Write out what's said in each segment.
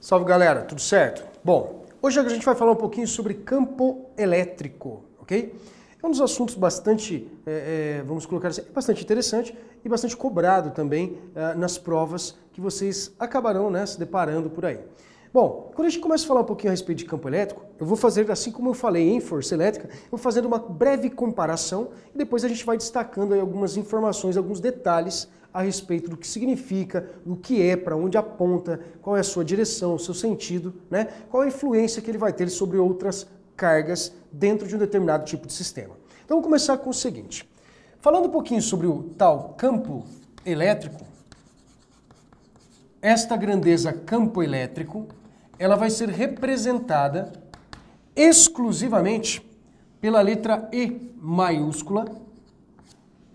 Salve galera, tudo certo? Bom, hoje a gente vai falar um pouquinho sobre campo elétrico, ok? É um dos assuntos bastante, é, é, vamos colocar assim, bastante interessante e bastante cobrado também é, nas provas que vocês acabarão né, se deparando por aí. Bom, quando a gente começa a falar um pouquinho a respeito de campo elétrico, eu vou fazer, assim como eu falei em força elétrica, eu vou fazendo uma breve comparação e depois a gente vai destacando algumas informações, alguns detalhes a respeito do que significa, do que é, para onde aponta, qual é a sua direção, o seu sentido, né? qual a influência que ele vai ter sobre outras cargas dentro de um determinado tipo de sistema. Então vamos começar com o seguinte. Falando um pouquinho sobre o tal campo elétrico, esta grandeza campo elétrico ela vai ser representada exclusivamente pela letra E maiúscula.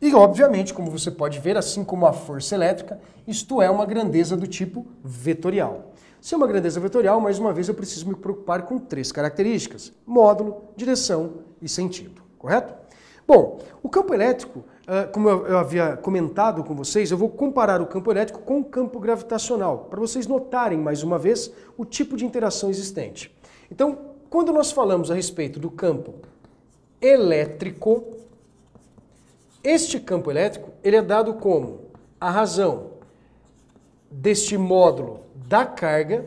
E, obviamente, como você pode ver, assim como a força elétrica, isto é uma grandeza do tipo vetorial. Se é uma grandeza vetorial, mais uma vez eu preciso me preocupar com três características: módulo, direção e sentido, correto? Bom, o campo elétrico ah, como eu havia comentado com vocês, eu vou comparar o campo elétrico com o campo gravitacional, para vocês notarem mais uma vez o tipo de interação existente. Então, quando nós falamos a respeito do campo elétrico, este campo elétrico ele é dado como a razão deste módulo da carga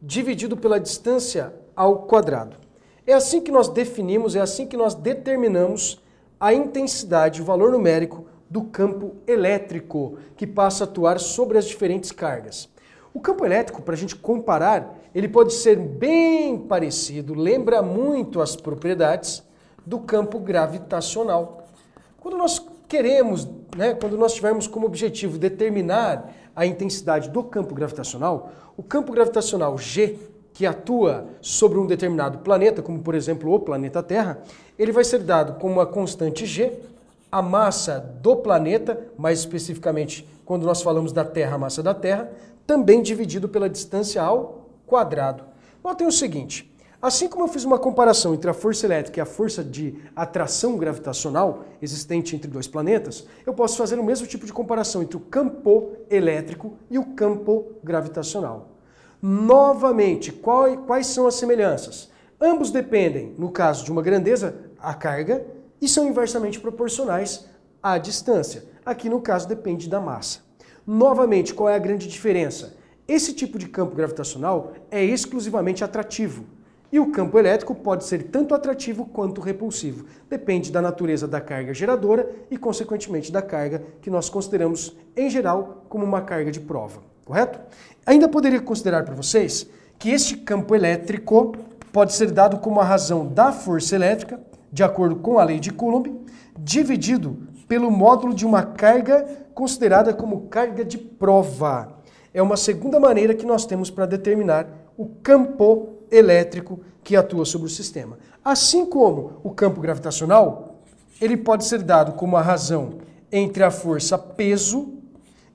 dividido pela distância ao quadrado. É assim que nós definimos, é assim que nós determinamos a intensidade, o valor numérico do campo elétrico que passa a atuar sobre as diferentes cargas. O campo elétrico, para a gente comparar, ele pode ser bem parecido, lembra muito as propriedades do campo gravitacional. Quando nós queremos, né, quando nós tivermos como objetivo determinar a intensidade do campo gravitacional, o campo gravitacional G que atua sobre um determinado planeta, como por exemplo o planeta Terra, ele vai ser dado como uma constante G, a massa do planeta, mais especificamente quando nós falamos da Terra, a massa da Terra, também dividido pela distância ao quadrado. Notem o seguinte, assim como eu fiz uma comparação entre a força elétrica e a força de atração gravitacional existente entre dois planetas, eu posso fazer o mesmo tipo de comparação entre o campo elétrico e o campo gravitacional. Novamente, qual, quais são as semelhanças? Ambos dependem, no caso de uma grandeza, a carga, e são inversamente proporcionais à distância. Aqui, no caso, depende da massa. Novamente, qual é a grande diferença? Esse tipo de campo gravitacional é exclusivamente atrativo. E o campo elétrico pode ser tanto atrativo quanto repulsivo. Depende da natureza da carga geradora e, consequentemente, da carga que nós consideramos, em geral, como uma carga de prova correto? Ainda poderia considerar para vocês que este campo elétrico pode ser dado como a razão da força elétrica, de acordo com a lei de Coulomb, dividido pelo módulo de uma carga considerada como carga de prova. É uma segunda maneira que nós temos para determinar o campo elétrico que atua sobre o sistema. Assim como o campo gravitacional, ele pode ser dado como a razão entre a força peso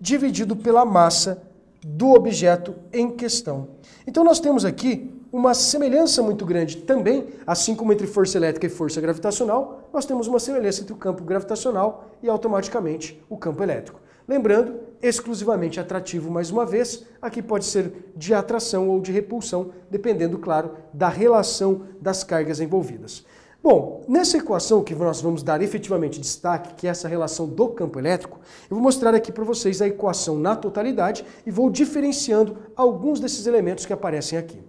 dividido pela massa do objeto em questão. Então nós temos aqui uma semelhança muito grande também, assim como entre força elétrica e força gravitacional, nós temos uma semelhança entre o campo gravitacional e automaticamente o campo elétrico. Lembrando, exclusivamente atrativo mais uma vez, aqui pode ser de atração ou de repulsão, dependendo, claro, da relação das cargas envolvidas. Bom, nessa equação que nós vamos dar efetivamente destaque, que é essa relação do campo elétrico, eu vou mostrar aqui para vocês a equação na totalidade e vou diferenciando alguns desses elementos que aparecem aqui.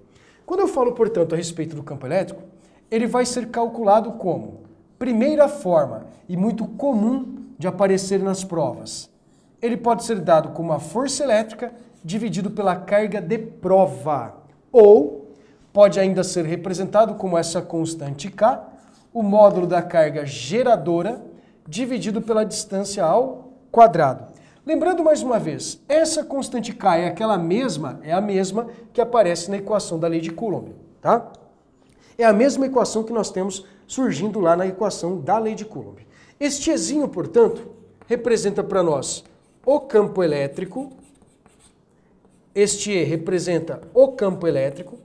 Quando eu falo, portanto, a respeito do campo elétrico, ele vai ser calculado como primeira forma e muito comum de aparecer nas provas. Ele pode ser dado como a força elétrica dividido pela carga de prova, ou pode ainda ser representado como essa constante K o módulo da carga geradora dividido pela distância ao quadrado. Lembrando mais uma vez, essa constante K é aquela mesma, é a mesma que aparece na equação da lei de Coulomb, tá? É a mesma equação que nós temos surgindo lá na equação da lei de Coulomb. Este Ezinho, portanto, representa para nós o campo elétrico, este E representa o campo elétrico,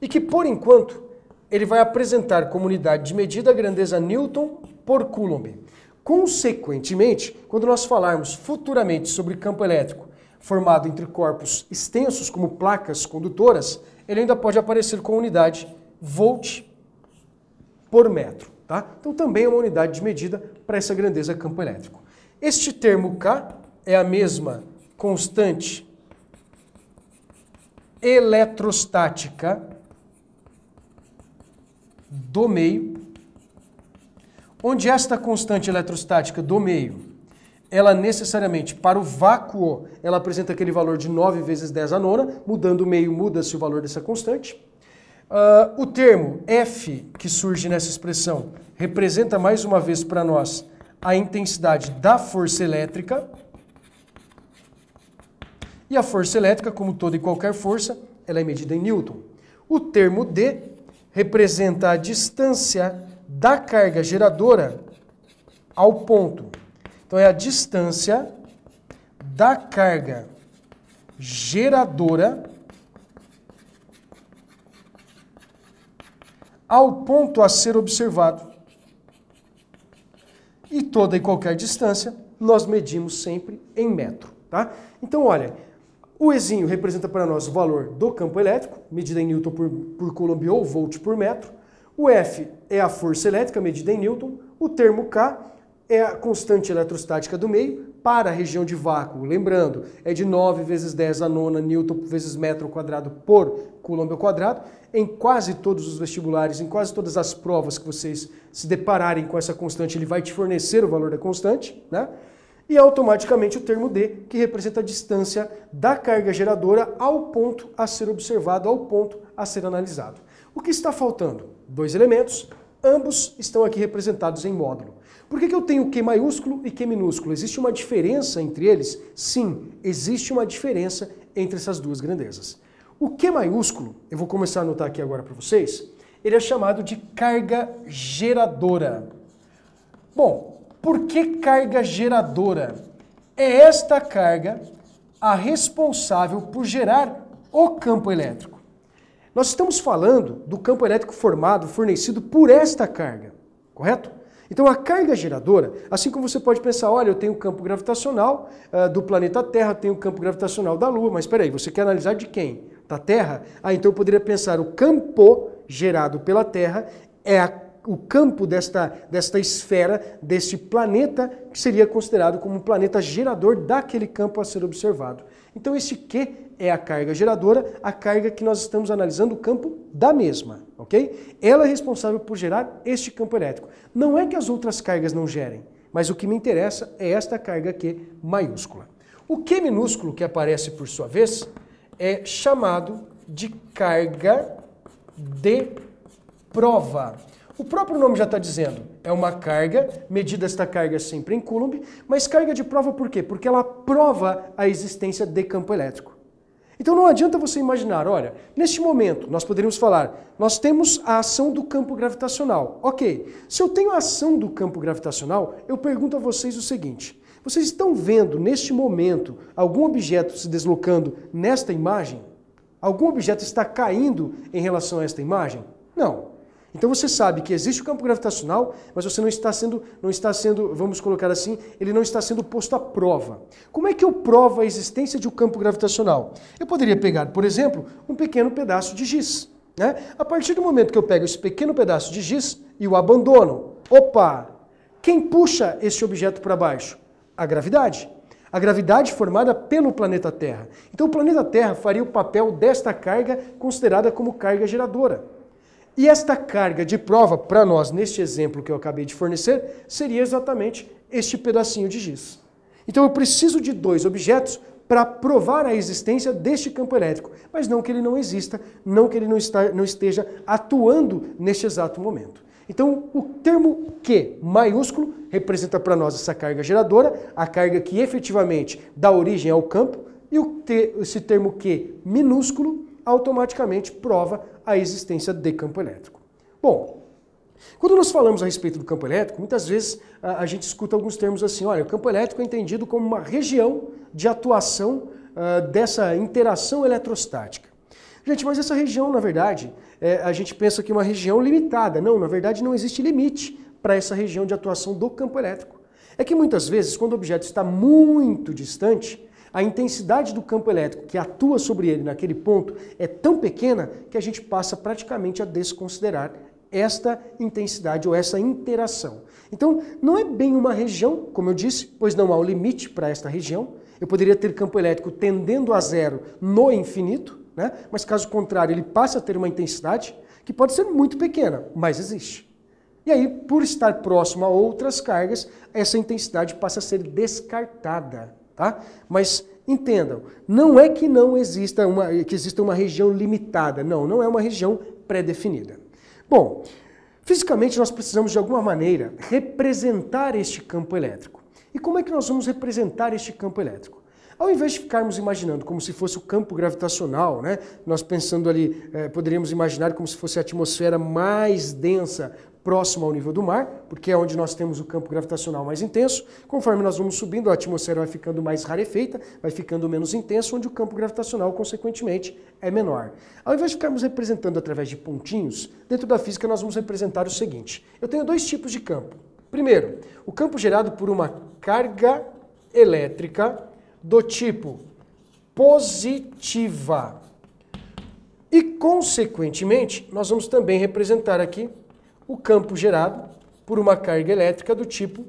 e que por enquanto ele vai apresentar como unidade de medida a grandeza Newton por Coulomb. Consequentemente, quando nós falarmos futuramente sobre campo elétrico formado entre corpos extensos como placas condutoras, ele ainda pode aparecer com unidade volt por metro. Tá? Então também é uma unidade de medida para essa grandeza campo elétrico. Este termo K é a mesma constante eletrostática do meio, onde esta constante eletrostática do meio, ela necessariamente, para o vácuo, ela apresenta aquele valor de 9 vezes 10 a nona, mudando o meio, muda-se o valor dessa constante. Uh, o termo F, que surge nessa expressão, representa mais uma vez para nós a intensidade da força elétrica. E a força elétrica, como toda e qualquer força, ela é medida em Newton. O termo D representa a distância da carga geradora ao ponto. Então é a distância da carga geradora ao ponto a ser observado. E toda e qualquer distância nós medimos sempre em metro, tá? Então olha, o Ezinho representa para nós o valor do campo elétrico, medida em Newton por, por Coulomb ou volt por metro. O F é a força elétrica, medida em Newton. O termo K é a constante eletrostática do meio para a região de vácuo. Lembrando, é de 9 vezes 10 a nona Newton vezes metro quadrado por Coulomb ao quadrado. Em quase todos os vestibulares, em quase todas as provas que vocês se depararem com essa constante, ele vai te fornecer o valor da constante, né? e é automaticamente o termo D, que representa a distância da carga geradora ao ponto a ser observado, ao ponto a ser analisado. O que está faltando? Dois elementos, ambos estão aqui representados em módulo. Por que, que eu tenho Q maiúsculo e Q minúsculo? Existe uma diferença entre eles? Sim, existe uma diferença entre essas duas grandezas. O Q maiúsculo, eu vou começar a anotar aqui agora para vocês, ele é chamado de carga geradora. Bom, por que carga geradora? É esta carga a responsável por gerar o campo elétrico. Nós estamos falando do campo elétrico formado, fornecido por esta carga, correto? Então a carga geradora, assim como você pode pensar, olha, eu tenho o campo gravitacional uh, do planeta Terra, tenho o campo gravitacional da Lua, mas peraí, você quer analisar de quem? Da Terra? Ah, então eu poderia pensar o campo gerado pela Terra é a o campo desta, desta esfera, desse planeta, que seria considerado como um planeta gerador daquele campo a ser observado. Então, esse Q é a carga geradora, a carga que nós estamos analisando o campo da mesma, ok? Ela é responsável por gerar este campo elétrico. Não é que as outras cargas não gerem, mas o que me interessa é esta carga Q maiúscula. O Q minúsculo que aparece por sua vez é chamado de carga de prova o próprio nome já está dizendo, é uma carga, medida esta carga sempre em Coulomb, mas carga de prova por quê? Porque ela prova a existência de campo elétrico. Então não adianta você imaginar, olha, neste momento nós poderíamos falar, nós temos a ação do campo gravitacional. Ok, se eu tenho a ação do campo gravitacional, eu pergunto a vocês o seguinte, vocês estão vendo neste momento algum objeto se deslocando nesta imagem? Algum objeto está caindo em relação a esta imagem? Não. Então você sabe que existe o campo gravitacional, mas você não está sendo, não está sendo, vamos colocar assim, ele não está sendo posto à prova. Como é que eu provo a existência de um campo gravitacional? Eu poderia pegar, por exemplo, um pequeno pedaço de giz. Né? A partir do momento que eu pego esse pequeno pedaço de giz e o abandono, opa! Quem puxa esse objeto para baixo? A gravidade a gravidade formada pelo planeta Terra. Então, o planeta Terra faria o papel desta carga considerada como carga geradora. E esta carga de prova, para nós, neste exemplo que eu acabei de fornecer, seria exatamente este pedacinho de giz. Então eu preciso de dois objetos para provar a existência deste campo elétrico, mas não que ele não exista, não que ele não, está, não esteja atuando neste exato momento. Então, o termo Q maiúsculo representa para nós essa carga geradora, a carga que efetivamente dá origem ao campo, e o T, esse termo Q minúsculo automaticamente prova a existência de campo elétrico. Bom, quando nós falamos a respeito do campo elétrico, muitas vezes a, a gente escuta alguns termos assim, olha, o campo elétrico é entendido como uma região de atuação uh, dessa interação eletrostática. Gente, mas essa região, na verdade, é, a gente pensa que é uma região limitada. Não, na verdade não existe limite para essa região de atuação do campo elétrico. É que muitas vezes, quando o objeto está muito distante, a intensidade do campo elétrico que atua sobre ele naquele ponto é tão pequena que a gente passa praticamente a desconsiderar esta intensidade ou essa interação. Então, não é bem uma região, como eu disse, pois não há o limite para esta região. Eu poderia ter campo elétrico tendendo a zero no infinito, né? mas caso contrário, ele passa a ter uma intensidade que pode ser muito pequena, mas existe. E aí, por estar próximo a outras cargas, essa intensidade passa a ser descartada tá? Mas entendam, não é que não exista uma, que exista uma região limitada, não, não é uma região pré-definida. Bom, fisicamente nós precisamos de alguma maneira representar este campo elétrico. E como é que nós vamos representar este campo elétrico? Ao invés de ficarmos imaginando como se fosse o campo gravitacional, né? nós pensando ali, eh, poderíamos imaginar como se fosse a atmosfera mais densa próximo ao nível do mar, porque é onde nós temos o campo gravitacional mais intenso. Conforme nós vamos subindo, a atmosfera vai ficando mais rarefeita, vai ficando menos intenso, onde o campo gravitacional, consequentemente, é menor. Ao invés de ficarmos representando através de pontinhos, dentro da física nós vamos representar o seguinte: eu tenho dois tipos de campo. Primeiro, o campo gerado por uma carga elétrica do tipo positiva. E, consequentemente, nós vamos também representar aqui o campo gerado por uma carga elétrica do tipo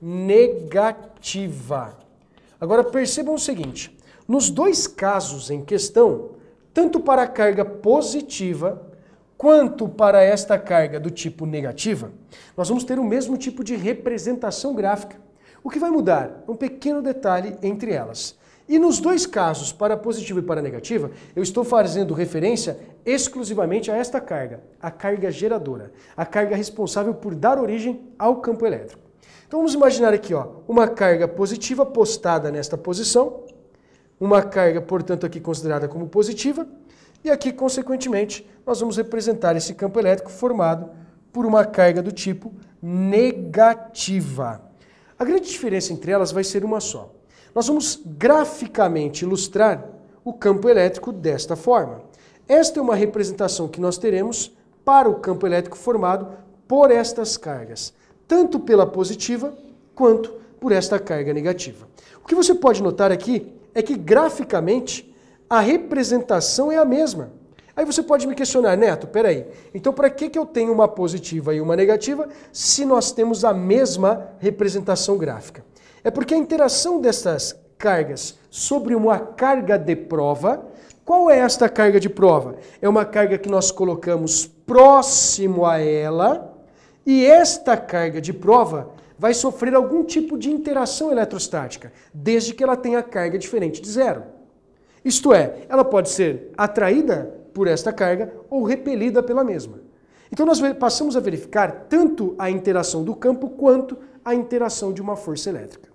negativa. Agora percebam o seguinte: nos dois casos em questão, tanto para a carga positiva quanto para esta carga do tipo negativa, nós vamos ter o mesmo tipo de representação gráfica. O que vai mudar é um pequeno detalhe entre elas. E nos dois casos, para positiva e para negativa, eu estou fazendo referência exclusivamente a esta carga, a carga geradora, a carga responsável por dar origem ao campo elétrico. Então vamos imaginar aqui ó, uma carga positiva postada nesta posição, uma carga, portanto, aqui considerada como positiva, e aqui, consequentemente, nós vamos representar esse campo elétrico formado por uma carga do tipo negativa. A grande diferença entre elas vai ser uma só. Nós vamos graficamente ilustrar o campo elétrico desta forma. Esta é uma representação que nós teremos para o campo elétrico formado por estas cargas, tanto pela positiva quanto por esta carga negativa. O que você pode notar aqui é que graficamente a representação é a mesma. Aí você pode me questionar, Neto, peraí, então para que, que eu tenho uma positiva e uma negativa se nós temos a mesma representação gráfica? É porque a interação dessas cargas sobre uma carga de prova. Qual é esta carga de prova? É uma carga que nós colocamos próximo a ela e esta carga de prova vai sofrer algum tipo de interação eletrostática, desde que ela tenha carga diferente de zero. Isto é, ela pode ser atraída por esta carga ou repelida pela mesma. Então nós passamos a verificar tanto a interação do campo quanto a interação de uma força elétrica.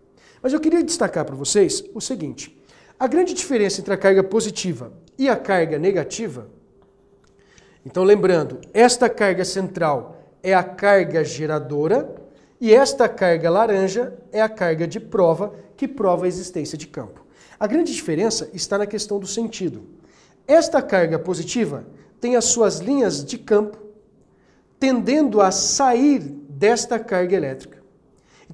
Mas eu queria destacar para vocês o seguinte: a grande diferença entre a carga positiva e a carga negativa. Então, lembrando, esta carga central é a carga geradora e esta carga laranja é a carga de prova que prova a existência de campo. A grande diferença está na questão do sentido. Esta carga positiva tem as suas linhas de campo tendendo a sair desta carga elétrica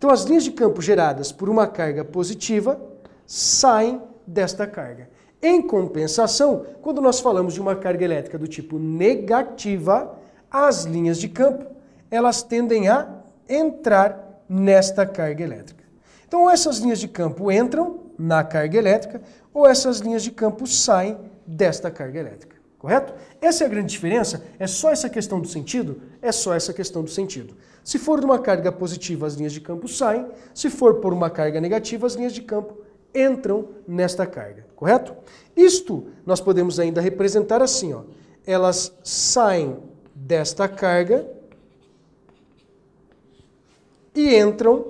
então, as linhas de campo geradas por uma carga positiva saem desta carga. Em compensação, quando nós falamos de uma carga elétrica do tipo negativa, as linhas de campo elas tendem a entrar nesta carga elétrica. Então, essas linhas de campo entram na carga elétrica ou essas linhas de campo saem desta carga elétrica correto? Essa é a grande diferença, é só essa questão do sentido? É só essa questão do sentido. Se for de uma carga positiva, as linhas de campo saem, se for por uma carga negativa, as linhas de campo entram nesta carga, correto? Isto nós podemos ainda representar assim, ó. elas saem desta carga e entram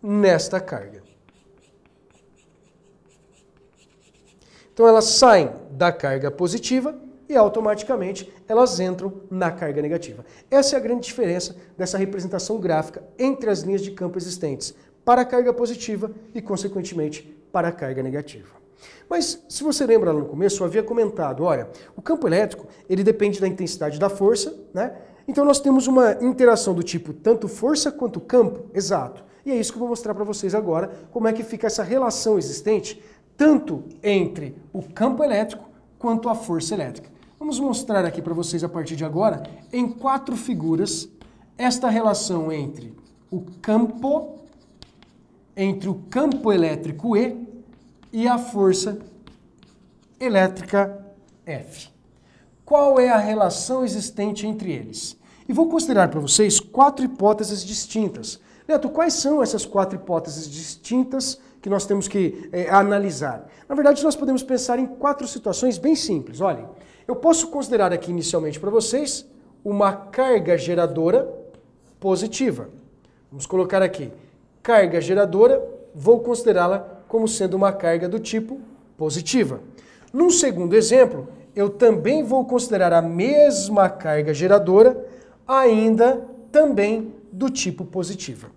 nesta carga. Então elas saem da carga positiva e automaticamente elas entram na carga negativa. Essa é a grande diferença dessa representação gráfica entre as linhas de campo existentes para a carga positiva e, consequentemente, para a carga negativa. Mas, se você lembra lá no começo, eu havia comentado, olha, o campo elétrico, ele depende da intensidade da força, né? Então nós temos uma interação do tipo tanto força quanto campo, exato. E é isso que eu vou mostrar para vocês agora, como é que fica essa relação existente tanto entre o campo elétrico quanto a força elétrica. Vamos mostrar aqui para vocês a partir de agora, em quatro figuras, esta relação entre o campo, entre o campo elétrico E e a força elétrica F. Qual é a relação existente entre eles? E vou considerar para vocês quatro hipóteses distintas. Neto, quais são essas quatro hipóteses distintas que nós temos que é, analisar? Na verdade, nós podemos pensar em quatro situações bem simples. Olhem, eu posso considerar aqui inicialmente para vocês uma carga geradora positiva. Vamos colocar aqui carga geradora, vou considerá-la como sendo uma carga do tipo positiva. Num segundo exemplo, eu também vou considerar a mesma carga geradora, ainda também do tipo positiva.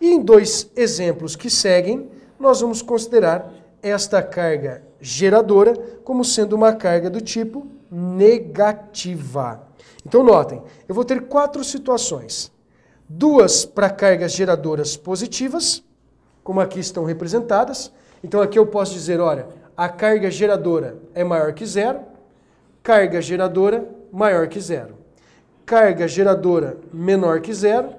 E em dois exemplos que seguem, nós vamos considerar esta carga geradora como sendo uma carga do tipo negativa. Então notem, eu vou ter quatro situações. Duas para cargas geradoras positivas, como aqui estão representadas. Então aqui eu posso dizer, olha, a carga geradora é maior que zero, carga geradora maior que zero, carga geradora menor que zero,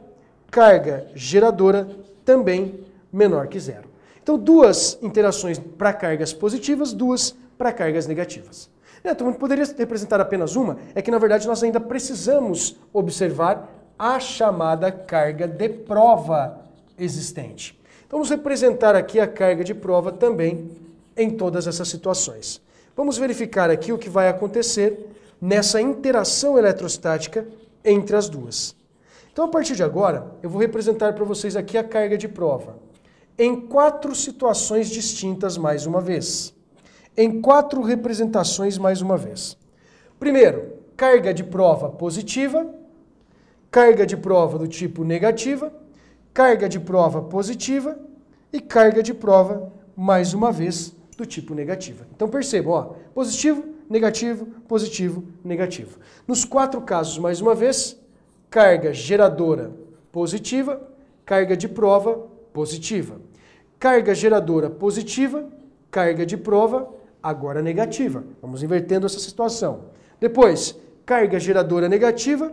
carga geradora também menor que zero. Então duas interações para cargas positivas, duas para cargas negativas. Né, então, poderia representar apenas uma? É que, na verdade, nós ainda precisamos observar a chamada carga de prova existente. Então, vamos representar aqui a carga de prova também em todas essas situações. Vamos verificar aqui o que vai acontecer nessa interação eletrostática entre as duas. Então, a partir de agora, eu vou representar para vocês aqui a carga de prova em quatro situações distintas mais uma vez em quatro representações mais uma vez. Primeiro, carga de prova positiva, carga de prova do tipo negativa, carga de prova positiva e carga de prova, mais uma vez, do tipo negativa. Então percebam, ó, positivo, negativo, positivo, negativo. Nos quatro casos, mais uma vez, carga geradora positiva, carga de prova positiva. Carga geradora positiva, carga de prova agora negativa. Vamos invertendo essa situação. Depois, carga geradora negativa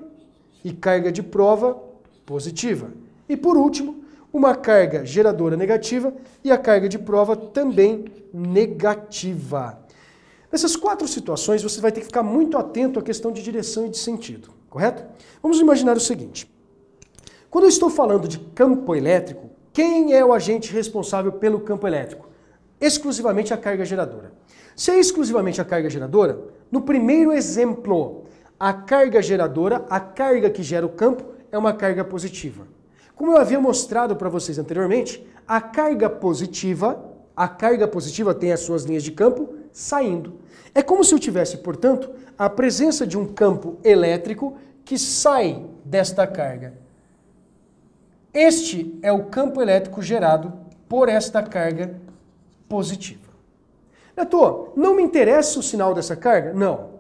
e carga de prova positiva. E por último, uma carga geradora negativa e a carga de prova também negativa. Nessas quatro situações, você vai ter que ficar muito atento à questão de direção e de sentido, correto? Vamos imaginar o seguinte. Quando eu estou falando de campo elétrico, quem é o agente responsável pelo campo elétrico? Exclusivamente a carga geradora. Se é exclusivamente a carga geradora, no primeiro exemplo, a carga geradora, a carga que gera o campo, é uma carga positiva. Como eu havia mostrado para vocês anteriormente, a carga positiva, a carga positiva tem as suas linhas de campo saindo. É como se eu tivesse, portanto, a presença de um campo elétrico que sai desta carga. Este é o campo elétrico gerado por esta carga positiva. Neto, não me interessa o sinal dessa carga? Não.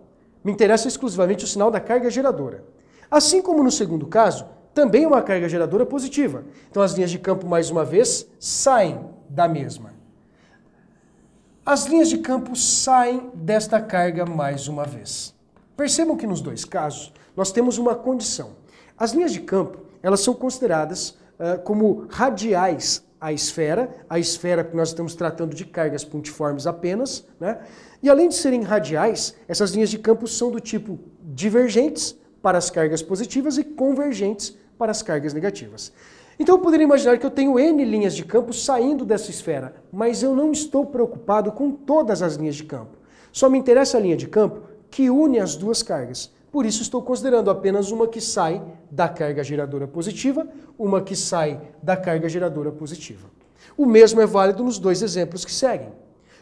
Me interessa exclusivamente o sinal da carga geradora. Assim como no segundo caso, também é uma carga geradora positiva. Então as linhas de campo, mais uma vez, saem da mesma. As linhas de campo saem desta carga mais uma vez. Percebam que nos dois casos nós temos uma condição. As linhas de campo elas são consideradas uh, como radiais a esfera, a esfera que nós estamos tratando de cargas pontiformes apenas, né? E além de serem radiais, essas linhas de campo são do tipo divergentes para as cargas positivas e convergentes para as cargas negativas. Então eu poderia imaginar que eu tenho N linhas de campo saindo dessa esfera, mas eu não estou preocupado com todas as linhas de campo. Só me interessa a linha de campo que une as duas cargas. Por isso, estou considerando apenas uma que sai da carga geradora positiva, uma que sai da carga geradora positiva. O mesmo é válido nos dois exemplos que seguem.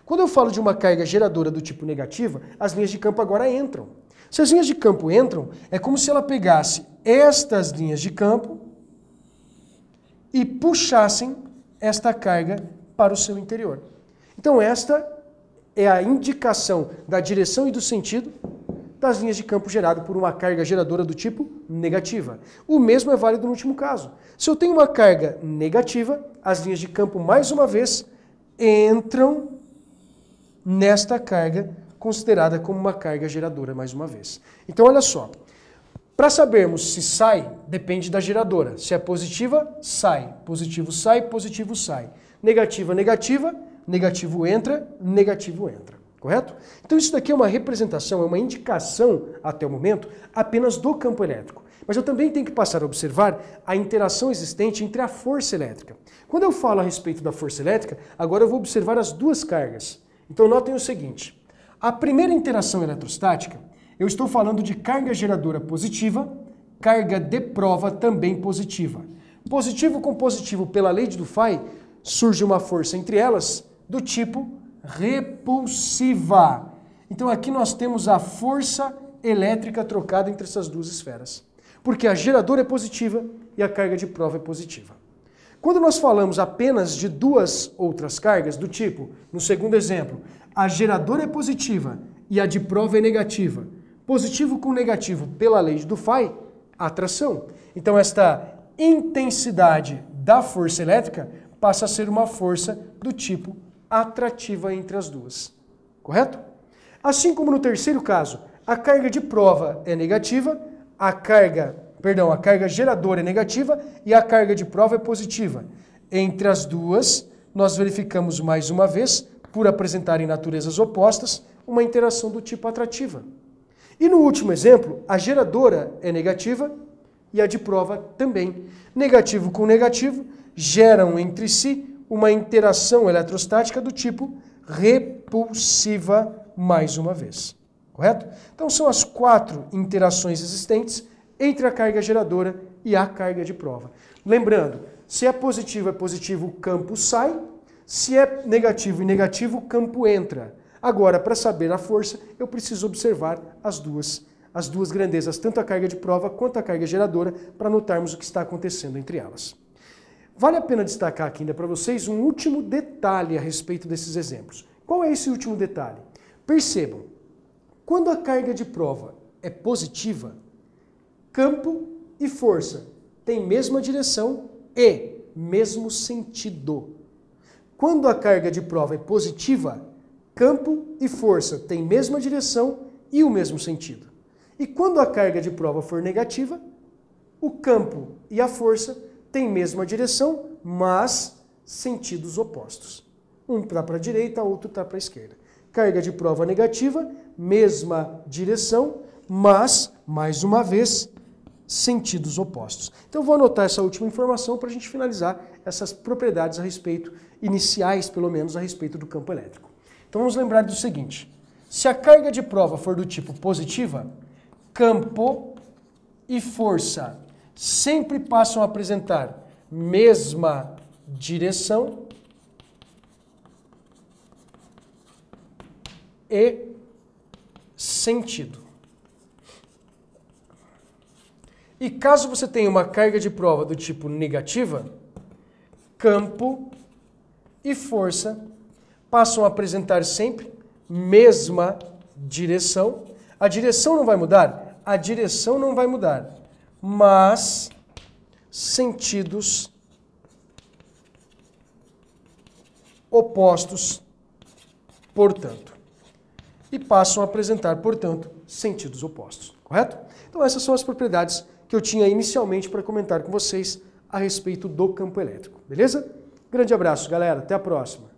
Quando eu falo de uma carga geradora do tipo negativa, as linhas de campo agora entram. Se as linhas de campo entram, é como se ela pegasse estas linhas de campo e puxassem esta carga para o seu interior. Então, esta é a indicação da direção e do sentido das linhas de campo gerado por uma carga geradora do tipo negativa. O mesmo é válido no último caso. Se eu tenho uma carga negativa, as linhas de campo, mais uma vez, entram nesta carga considerada como uma carga geradora, mais uma vez. Então, olha só. Para sabermos se sai, depende da geradora. Se é positiva, sai. Positivo sai, positivo sai. Negativa, negativa, negativo entra, negativo entra correto? Então isso daqui é uma representação, é uma indicação, até o momento, apenas do campo elétrico. Mas eu também tenho que passar a observar a interação existente entre a força elétrica. Quando eu falo a respeito da força elétrica, agora eu vou observar as duas cargas. Então notem o seguinte, a primeira interação eletrostática, eu estou falando de carga geradora positiva, carga de prova também positiva. Positivo com positivo, pela lei de Dufay, surge uma força entre elas do tipo repulsiva. Então aqui nós temos a força elétrica trocada entre essas duas esferas. Porque a geradora é positiva e a carga de prova é positiva. Quando nós falamos apenas de duas outras cargas, do tipo, no segundo exemplo, a geradora é positiva e a de prova é negativa. Positivo com negativo, pela lei do Φ, atração. Então esta intensidade da força elétrica passa a ser uma força do tipo atrativa entre as duas. Correto? Assim como no terceiro caso, a carga de prova é negativa, a carga, perdão, a carga geradora é negativa e a carga de prova é positiva. Entre as duas, nós verificamos mais uma vez, por apresentarem naturezas opostas, uma interação do tipo atrativa. E no último exemplo, a geradora é negativa e a de prova também. Negativo com negativo geram entre si uma interação eletrostática do tipo repulsiva mais uma vez. Correto? Então são as quatro interações existentes entre a carga geradora e a carga de prova. Lembrando, se é positivo, é positivo, o campo sai. Se é negativo e negativo, o campo entra. Agora, para saber a força, eu preciso observar as duas, as duas grandezas, tanto a carga de prova quanto a carga geradora, para notarmos o que está acontecendo entre elas. Vale a pena destacar aqui ainda para vocês um último detalhe a respeito desses exemplos. Qual é esse último detalhe? Percebam, quando a carga de prova é positiva, campo e força têm mesma direção e mesmo sentido. Quando a carga de prova é positiva, campo e força têm mesma direção e o mesmo sentido. E quando a carga de prova for negativa, o campo e a força tem mesma direção, mas sentidos opostos. Um está para a direita, outro está para a esquerda. Carga de prova negativa, mesma direção, mas, mais uma vez, sentidos opostos. Então, vou anotar essa última informação para a gente finalizar essas propriedades a respeito, iniciais pelo menos, a respeito do campo elétrico. Então, vamos lembrar do seguinte: se a carga de prova for do tipo positiva, campo e força sempre passam a apresentar mesma direção e sentido. E caso você tenha uma carga de prova do tipo negativa, campo e força passam a apresentar sempre mesma direção. A direção não vai mudar? A direção não vai mudar mas sentidos opostos, portanto. E passam a apresentar, portanto, sentidos opostos, correto? Então essas são as propriedades que eu tinha inicialmente para comentar com vocês a respeito do campo elétrico, beleza? Grande abraço, galera, até a próxima.